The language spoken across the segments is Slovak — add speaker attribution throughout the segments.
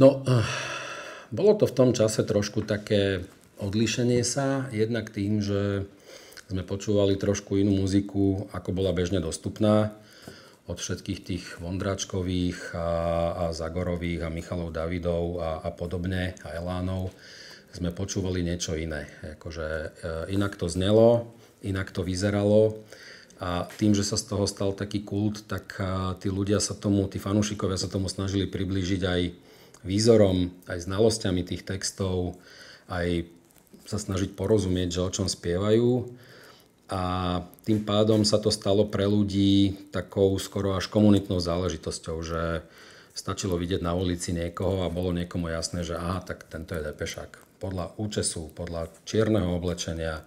Speaker 1: No, eh, bolo to v tom čase trošku také odlišenie sa, jednak tým, že sme počúvali trošku inú muziku, ako bola bežne dostupná od všetkých tých Vondračkových a, a Zagorových a Michalov Davidov a, a podobne a Elánov sme počúvali niečo iné. Akože, e, inak to znelo, inak to vyzeralo a tým, že sa z toho stal taký kult, tak a, eh, tí ľudia sa tomu, tí fanúšikovia sa tomu snažili priblížiť aj výzorom, aj znalosťami tých textov, aj sa snažiť porozumieť, že o čom spievajú. A tým pádom sa to stalo pre ľudí takou skoro až komunitnou záležitosťou, že stačilo vidieť na ulici niekoho a bolo niekomu jasné, že aha, tak tento je depešák podľa účesu, podľa čierneho oblečenia,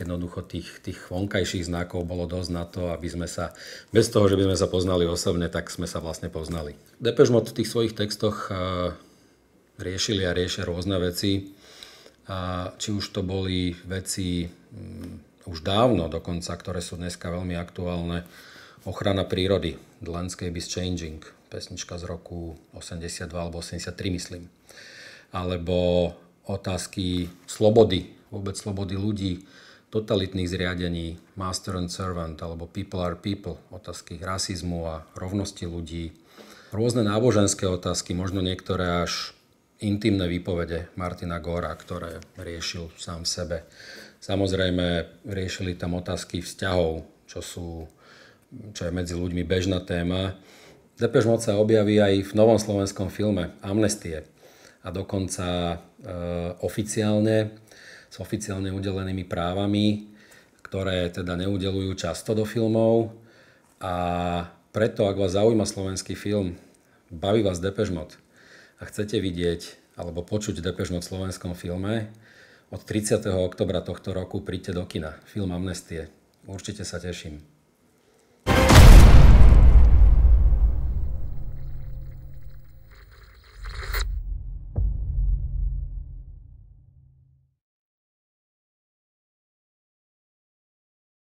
Speaker 1: jednoducho tých, tých vonkajších znakov bolo dosť na to, aby sme sa, bez toho, že by sme sa poznali osobne, tak sme sa vlastne poznali. Depeche Mode v tých svojich textoch e, riešili a riešia rôzne veci, a e, či už to boli veci mm, už dávno dokonca, ktoré sú dneska veľmi aktuálne, ochrana prírody, The Landscape is Changing, pesnička z roku 82 alebo 83 myslím, alebo otázky slobody, vôbec slobody ľudí, totalitných zriadení, master and servant alebo people are people, otázky rasizmu a rovnosti ľudí, rôzne náboženské otázky, možno niektoré až intimné výpovede Martina Gora, ktoré riešil sám sebe. Samozrejme, riešili tam otázky vzťahov, čo, sú, čo je medzi ľuďmi bežná téma. Depeche Mode sa objaví aj v novom slovenskom filme Amnestie a dokonca e, oficiálne s oficiálne udelenými právami, ktoré teda neudelujú často do filmov. A preto, ak vás zaujíma slovenský film, baví vás Depežmot a chcete vidieť alebo počuť Depežmot v slovenskom filme, od 30. oktobra tohto roku príďte do kina. Film Amnestie. Určite sa teším.